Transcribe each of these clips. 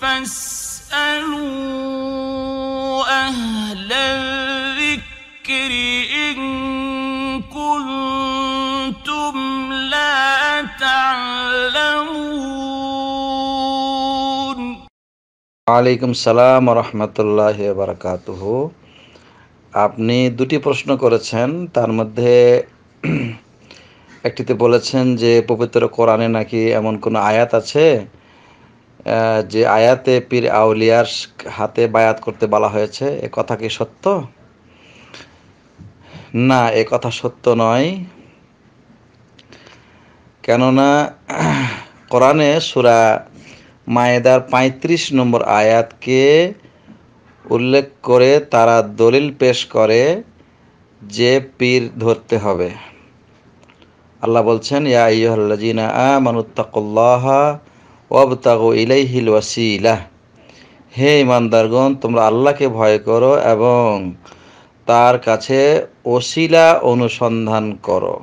فاسألوا আলাইকুম সালাম রহমতুল্লাহ বারকাত আপনি দুটি প্রশ্ন করেছেন তার মধ্যে একটিতে বলেছেন যে পবিত্র কোরআনে নাকি এমন কোনো আয়াত আছে যে আয়াতে পীর আউলিয়ার হাতে বায়াত করতে বলা হয়েছে এ কথা কি সত্য না এ কথা সত্য নয় কেননা কোরআনে সুরা মায়েদার ৩৫ নম্বর আয়াতকে উল্লেখ করে তারা দলিল পেশ করে যে পীর ধরতে হবে আল্লাহ বলছেন ইয়া আ আমানুত্তাকুল্লাহা ইলাই হিল ওয়াসিলাহ হে ইমানদারগণ তোমরা আল্লাহকে ভয় করো এবং তার কাছে ওসিলা অনুসন্ধান করো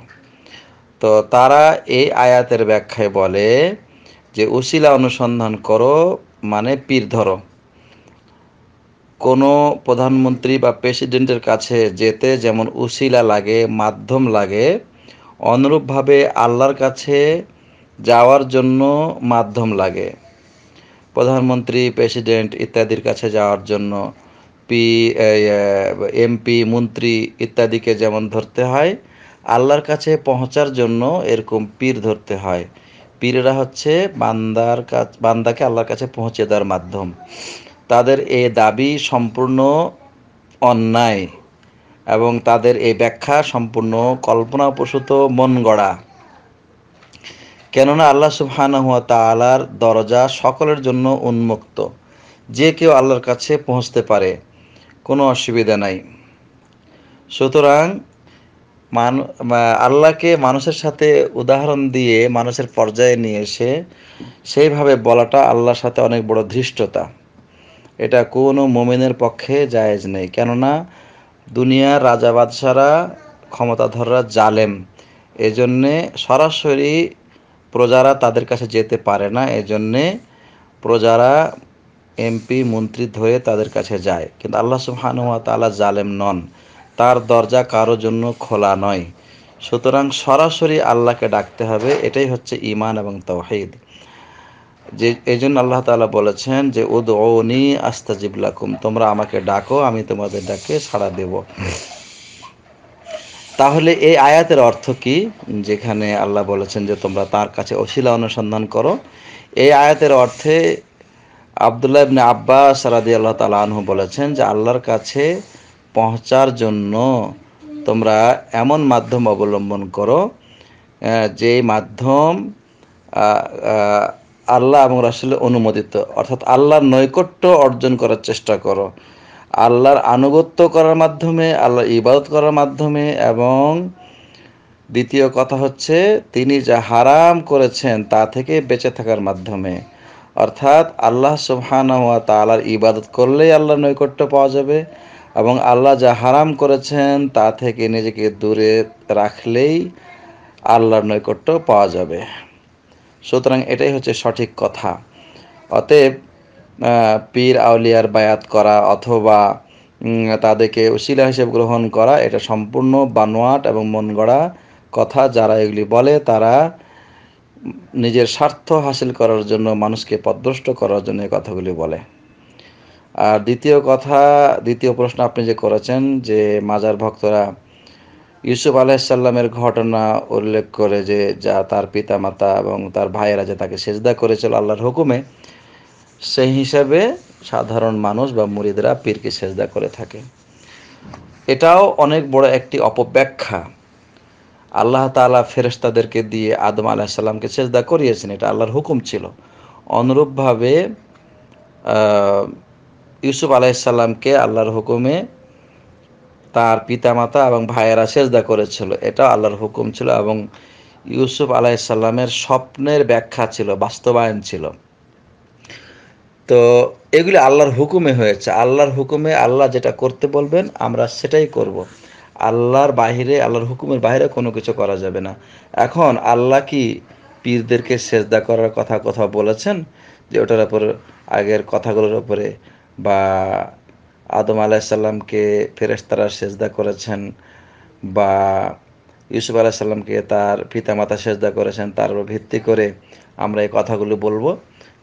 তো তারা এই আয়াতের ব্যাখ্যায় বলে যে ওসিলা অনুসন্ধান করো মানে পীর ধরো কোনো প্রধানমন্ত্রী বা প্রেসিডেন্টের কাছে যেতে যেমন উসিলা লাগে মাধ্যম লাগে অনুরূপভাবে আল্লাহর কাছে যাওয়ার জন্য মাধ্যম লাগে প্রধানমন্ত্রী প্রেসিডেন্ট ইত্যাদির কাছে যাওয়ার জন্য পি এমপি মন্ত্রী ইত্যাদিকে যেমন ধরতে হয় আল্লাহর কাছে পৌঁছার জন্য এরকম পীর ধরতে হয় পীরেরা হচ্ছে বান্দার কাছ বান্দাকে আল্লাহর কাছে পৌঁছে দেওয়ার মাধ্যম তাদের এ দাবি সম্পূর্ণ অন্যায় এবং তাদের এই ব্যাখ্যা সম্পূর্ণ কল্পনাপ্রসূত মন গড়া কেননা আল্লাহ তা তালার দরজা সকলের জন্য উন্মুক্ত যে কেউ আল্লাহর কাছে পৌঁছতে পারে কোনো অসুবিধা নাই সুতরাং মান আল্লাহকে মানুষের সাথে উদাহরণ দিয়ে মানুষের পর্যায়ে নিয়ে এসে সেইভাবে বলাটা আল্লাহর সাথে অনেক বড় ধৃষ্টতা এটা কোনো মোমেনের পক্ষে জায়েজ নেই কেননা দুনিয়ার রাজা বাদশারা ক্ষমতাধররা জালেম এজন্যে সরাসরি প্রজারা তাদের কাছে যেতে পারে না এজন্যে প্রজারা এমপি মন্ত্রী ধরে তাদের কাছে যায় কিন্তু আল্লাহ সুবহানুয়া তালা জালেম নন তার দরজা কারো জন্য খোলা নয় সুতরাং সরাসরি আল্লাহকে ডাকতে হবে এটাই হচ্ছে ইমান এবং তৌহিদ যে এই জন্য আল্লাহ তালা বলেছেন যে উদ ওনি আস্তাজিবলাকুম তোমরা আমাকে ডাকো আমি তোমাদের ডাকে সাড়া দেব তাহলে এই আয়াতের অর্থ কি যেখানে আল্লাহ বলেছেন যে তোমরা তার কাছে অশিলা অনুসন্ধান করো এই আয়াতের অর্থে আবদুল্লাহ ইবনে আব্বাস সারাদি আল্লাহ তালা আনহু বলেছেন যে আল্লাহর কাছে পৌঁছার জন্য তোমরা এমন মাধ্যম অবলম্বন করো যে মাধ্যম আল্লাহ এবং রাসুলের অনুমোদিত অর্থাৎ আল্লাহর নৈকট্য অর্জন করার চেষ্টা করো আল্লাহর আনুগত্য করার মাধ্যমে আল্লাহর ইবাদত করার মাধ্যমে এবং দ্বিতীয় কথা হচ্ছে তিনি যা হারাম করেছেন তা থেকে বেঁচে থাকার মাধ্যমে অর্থাৎ আল্লাহ সুবহানাহুয়া তালার ইবাদত করলেই আল্লাহ নৈকট্য পাওয়া যাবে এবং আল্লাহ যা হারাম করেছেন তা থেকে নিজেকে দূরে রাখলেই আল্লাহর নৈকট্য পাওয়া যাবে সুতরাং এটাই হচ্ছে সঠিক কথা অতএব পীর আউলিয়ার বায়াত করা অথবা তাদেরকে উশিলা হিসেবে গ্রহণ করা এটা সম্পূর্ণ বানোয়াট এবং মন গড়া কথা যারা এগুলি বলে তারা নিজের স্বার্থ হাসিল করার জন্য মানুষকে পদভ্রষ্ট করার জন্য এই কথাগুলি বলে আর দ্বিতীয় কথা দ্বিতীয় প্রশ্ন আপনি যে করেছেন যে মাজার ভক্তরা ইউসুফ আলাহিসাল্লামের ঘটনা উল্লেখ করে যে যা তার পিতা মাতা এবং তার ভাইয়েরা যে তাকে সেজদা করেছিল আল্লাহর হুকুমে সেই হিসাবে সাধারণ মানুষ বা মুরিদরা পীরকে সেজদা করে থাকে এটাও অনেক বড় একটি অপব্যাখ্যা আল্লাহ তালা ফেরেস্তাদেরকে দিয়ে আদম সাল্লামকে সেজদা করিয়েছেন এটা আল্লাহর হুকুম ছিল অনুরূপভাবে ইউসুফ আলাইসাল্লামকে আল্লাহর হুকুমে তার পিতামাতা এবং ভাইয়েরা সেজদা করেছিল এটা আল্লাহর হুকুম ছিল এবং ইউসুফ আলাইসাল্লামের স্বপ্নের ব্যাখ্যা ছিল বাস্তবায়ন ছিল তো এগুলি আল্লাহর হুকুমে হয়েছে আল্লাহর হুকুমে আল্লাহ যেটা করতে বলবেন আমরা সেটাই করব। আল্লাহর বাহিরে আল্লাহর হুকুমের বাহিরে কোনো কিছু করা যাবে না এখন আল্লাহ কি পীরদেরকে সেজদা করার কথা কথা বলেছেন যে ওটার ওপর আগের কথাগুলোর ওপরে বা আদম আলাহিসাল্লামকে ফেরেস্তারা সেজদা করেছেন বা ইউসুফ আলাহিসাল্লামকে তার পিতামাতা সেজদা করেছেন তার উপর ভিত্তি করে আমরা এই কথাগুলো বলবো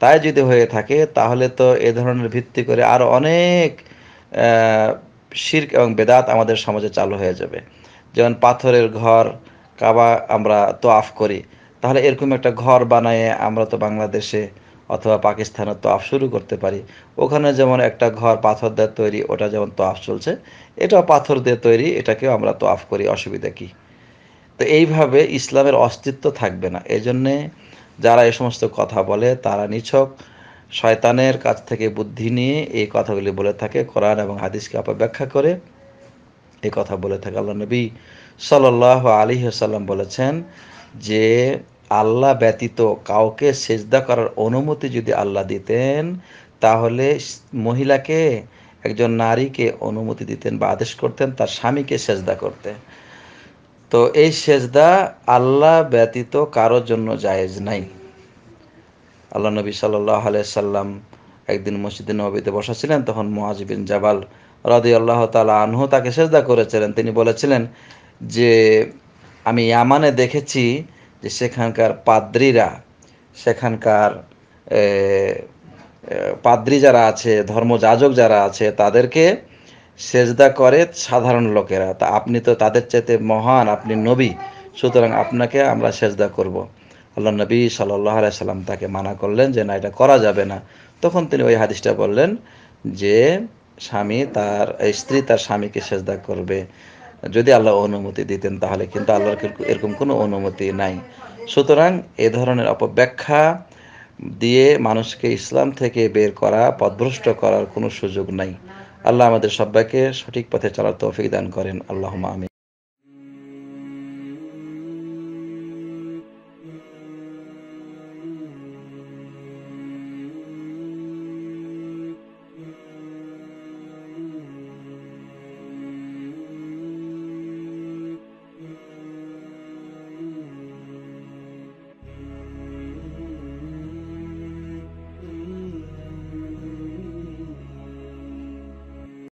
তাই যদি হয়ে থাকে তাহলে তো এ ধরনের ভিত্তি করে আরও অনেক শির্ক এবং বেদাত আমাদের সমাজে চালু হয়ে যাবে যেমন পাথরের ঘর কাবা আমরা তো আফ করি তাহলে এরকম একটা ঘর বানায় আমরা তো বাংলাদেশে অথবা পাকিস্তানের তো আফ শুরু করতে পারি ওখানে যেমন একটা ঘর পাথর দিয়ে তৈরি ওটা যেমন তো আফ চলছে এটাও পাথর দিয়ে তৈরি এটাকেও আমরা তো আফ করি অসুবিধা কী তো এইভাবে ইসলামের অস্তিত্ব থাকবে না এজন্যে যারা এ সমস্ত কথা বলে তারা নিছক শয়তানের কাছ থেকে বুদ্ধি নিয়ে এই কথাগুলি বলে থাকে কোরআন এবং হাদিসকে অপব্যাখ্যা করে এই কথা বলে থাকে আল্লাহ নবী সাল আলী সাল্লাম বলেছেন যে আল্লাহ ব্যতীত কাউকে সেজদা করার অনুমতি যদি আল্লাহ দিতেন তাহলে মহিলাকে একজন নারীকে অনুমতি দিতেন বা আদেশ করতেন তার স্বামীকে সেজদা করতে তো এই সেজদা আল্লাহ ব্যতীত কারোর জন্য জায়েজ নাই আল্লাহ নবী সাল্লাহ সাল্লাম একদিন মসজিদে নবীতে বসাছিলেন তখন মহাজিবিন জাবাল রদি আল্লাহ তালা আনহু তাকে সেজদা করেছিলেন তিনি বলেছিলেন যে আমি ইয়ামানে দেখেছি যে সেখানকার পাদ্রীরা সেখানকার পাদ্রী যারা আছে ধর্মযাজক যারা আছে তাদেরকে সেজদা করে সাধারণ লোকেরা তা আপনি তো তাদের চাইতে মহান আপনি নবী সুতরাং আপনাকে আমরা সেজদা করব। আল্লাহ নবী সাল্লাহ সাল্লাম তাকে মানা করলেন যে না এটা করা যাবে না তখন তিনি ওই হাদিসটা বললেন যে স্বামী তার স্ত্রী তার স্বামীকে সেজদা করবে যদি আল্লাহ অনুমতি দিতেন তাহলে কিন্তু আল্লাহর এরকম কোনো অনুমতি নাই সুতরাং এ ধরনের অপব্যাখ্যা দিয়ে মানুষকে ইসলাম থেকে বের করা পথভ্রষ্ট করার কোনো সুযোগ নাই আল্লাহ আমাদের সবাইকে সঠিক পথে চলার তৌফিক দান করেন আল্লাহ আমি